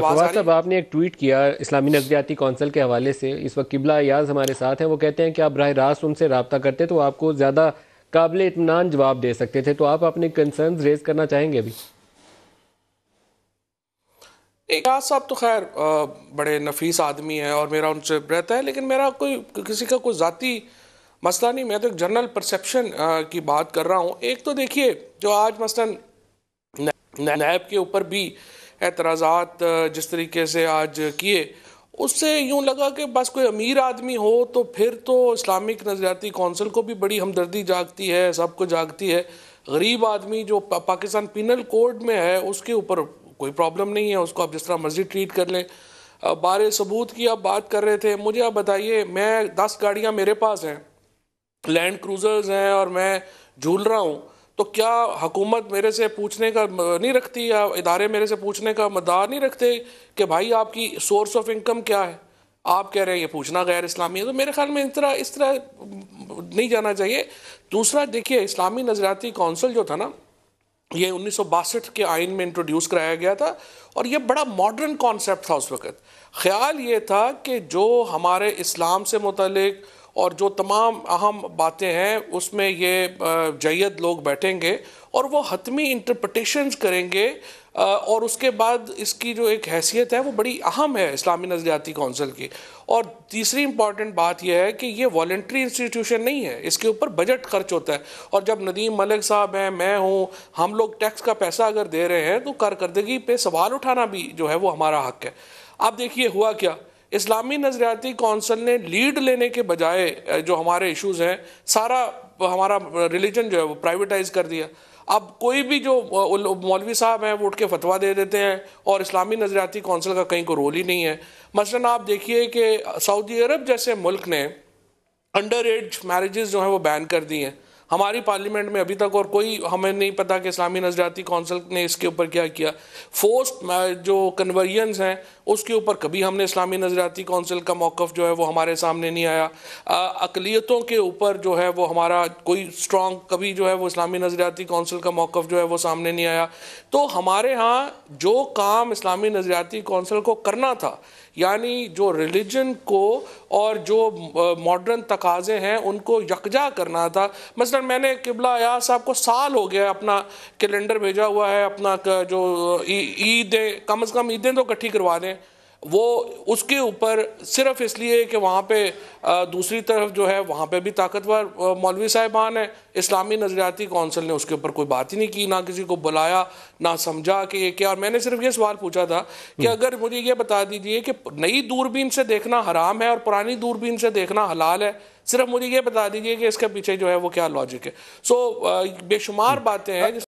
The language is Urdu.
فواد صاحب آپ نے ایک ٹویٹ کیا اسلامی نظریاتی کونسل کے حوالے سے اس وقت قبلہ ایاز ہمارے ساتھ ہیں وہ کہتے ہیں کہ آپ براہ راست ان سے رابطہ کرتے تو آپ کو زیادہ قابل اطمینان جواب دے سکتے تھے تو آپ اپنے کنسرنز ریز کرنا چاہیں گے ابھی ایاز صاحب تو خیر بڑے نفیس آدمی ہیں اور میرا ان سے رہتا ہے لیکن میرا کوئی کسی کا کوئی ذاتی مسئلہ نہیں میں تو ایک جنرل پرسیپشن کی بات کر رہا ہوں ایک تو دیکھیے جو آج مثلا نیب کے اوپر بھی اعتراضات جس طریقے سے آج کیے اس سے یوں لگا کہ بس کوئی امیر آدمی ہو تو پھر تو اسلامک نظریاتی کونسل کو بھی بڑی ہمدردی جاگتی ہے سب کو جاگتی ہے غریب آدمی جو پاکستان پینل کوڈ میں ہے اس کے اوپر کوئی پرابلم نہیں ہے اس کو آپ جس طرح مرضی ٹریٹ کر لیں بارے ثبوت کی آپ بات کر رہے تھے مجھے آپ بتائیے میں دس گاڑیاں میرے پاس ہیں لینڈ کروزرز ہیں اور میں جھول رہا ہوں تو کیا حکومت میرے سے پوچھنے کا نہیں رکھتی یا ادارے میرے سے پوچھنے کا مدار نہیں رکھتے کہ بھائی آپ کی سورس آف انکم کیا ہے آپ کہہ رہے ہیں یہ پوچھنا غیر اسلامی ہے تو میرے خیال میں اس طرح اس طرح نہیں جانا چاہیے دوسرا دیکھیے اسلامی نظریاتی کونسل جو تھا نا یہ انیس سو باسٹھ کے آئین میں انٹروڈیوس کرایا گیا تھا اور یہ بڑا ماڈرن کانسیپٹ تھا اس وقت خیال یہ تھا کہ جو ہمارے اسلام سے متعلق اور جو تمام اہم باتیں ہیں اس میں یہ جید لوگ بیٹھیں گے اور وہ حتمی انٹرپٹیشنز کریں گے اور اس کے بعد اس کی جو ایک حیثیت ہے وہ بڑی اہم ہے اسلامی نظریاتی کونسل کی اور تیسری امپورٹنٹ بات یہ ہے کہ یہ والنٹری انسٹیٹیوشن نہیں ہے اس کے اوپر بجٹ خرچ ہوتا ہے اور جب ندیم ملک صاحب ہیں میں ہوں ہم لوگ ٹیکس کا پیسہ اگر دے رہے ہیں تو کارکردگی پہ سوال اٹھانا بھی جو ہے وہ ہمارا حق ہے اب دیکھیے ہوا کیا اسلامی نظریاتی کونسل نے لیڈ لینے کے بجائے جو ہمارے ایشوز ہیں سارا ہمارا ریلیجن جو ہے وہ پرائیویٹائز کر دیا اب کوئی بھی جو مولوی صاحب ہیں وہ اٹھ کے فتویٰ دے دیتے ہیں اور اسلامی نظریاتی کونسل کا کہیں کو رول ہی نہیں ہے مثلا آپ دیکھیے کہ سعودی عرب جیسے ملک نے انڈر ایج میرجز جو ہیں وہ بین کر دی ہیں ہماری پارلیمنٹ میں ابھی تک اور کوئی ہمیں نہیں پتا کہ اسلامی نظریاتی کونسل نے اس کے اوپر کیا کیا فورسٹ جو کنوریئنس ہیں اس کے اوپر کبھی ہم نے اسلامی نظریاتی کونسل کا موقف جو ہے وہ ہمارے سامنے نہیں آیا اقلیتوں کے اوپر جو ہے وہ ہمارا کوئی سٹرونگ کبھی جو ہے وہ اسلامی نظریاتی کونسل کا موقف جو ہے وہ سامنے نہیں آیا تو ہمارے ہاں جو کام اسلامی نظریاتی کونسل کو کرنا تھا یعنی جو ریلیجن کو اور جو ماڈرن تقاضے ہیں ان کو یکجا کرنا تھا مثلا میں نے قبلہ ایاز صاحب کو سال ہو گیا اپنا کلینڈر بھیجا ہوا ہے اپنا جو عیدیں کم از کم عیدیں تو اکٹھی کروا دیں وہ اس کے اوپر صرف اس لیے کہ وہاں پہ دوسری طرف جو ہے وہاں پہ بھی طاقتور مولوی صاحبان ہیں اسلامی نظریاتی کونسل نے اس کے اوپر کوئی بات ہی نہیں کی نہ کسی کو بلایا نہ سمجھا کہ یہ کیا اور میں نے صرف یہ سوال پوچھا تھا کہ اگر مجھے یہ بتا دیجیے کہ نئی دوربین سے دیکھنا حرام ہے اور پرانی دوربین سے دیکھنا حلال ہے صرف مجھے یہ بتا دیجیے کہ اس کے پیچھے جو ہے وہ کیا لاجک ہے سو بے شمار باتیں ہیں